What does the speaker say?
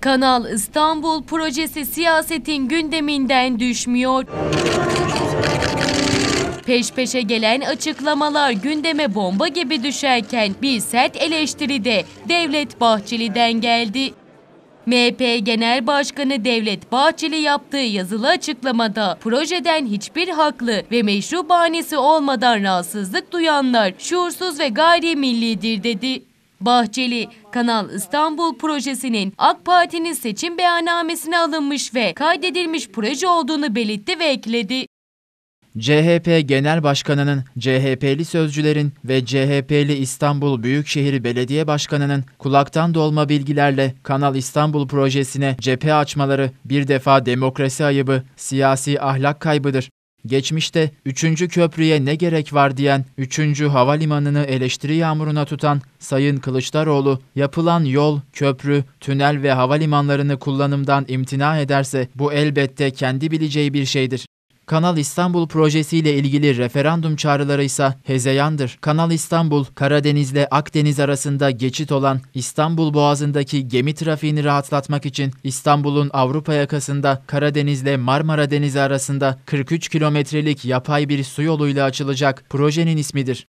Kanal İstanbul projesi siyasetin gündeminden düşmüyor. Peş peşe gelen açıklamalar gündeme bomba gibi düşerken bir sert eleştiri de Devlet Bahçeli'den geldi. MHP Genel Başkanı Devlet Bahçeli yaptığı yazılı açıklamada projeden hiçbir haklı ve meşru bahanesi olmadan rahatsızlık duyanlar şuursuz ve gayrimillidir dedi. Bahçeli, Kanal İstanbul projesinin AK Parti'nin seçim beyannamesine alınmış ve kaydedilmiş proje olduğunu belirtti ve ekledi. CHP Genel Başkanı'nın, CHP'li sözcülerin ve CHP'li İstanbul Büyükşehir Belediye Başkanı'nın kulaktan dolma bilgilerle Kanal İstanbul projesine cephe açmaları bir defa demokrasi ayıbı, siyasi ahlak kaybıdır. Geçmişte 3. köprüye ne gerek var diyen 3. havalimanını eleştiri yağmuruna tutan Sayın Kılıçdaroğlu yapılan yol, köprü, tünel ve havalimanlarını kullanımdan imtina ederse bu elbette kendi bileceği bir şeydir. Kanal İstanbul projesiyle ilgili referandum çağrıları ise hezeyandır. Kanal İstanbul, Karadeniz'le Akdeniz arasında geçit olan İstanbul Boğazı'ndaki gemi trafiğini rahatlatmak için İstanbul'un Avrupa yakasında Karadeniz'le Marmara Denizi arasında 43 kilometrelik yapay bir su yoluyla açılacak projenin ismidir.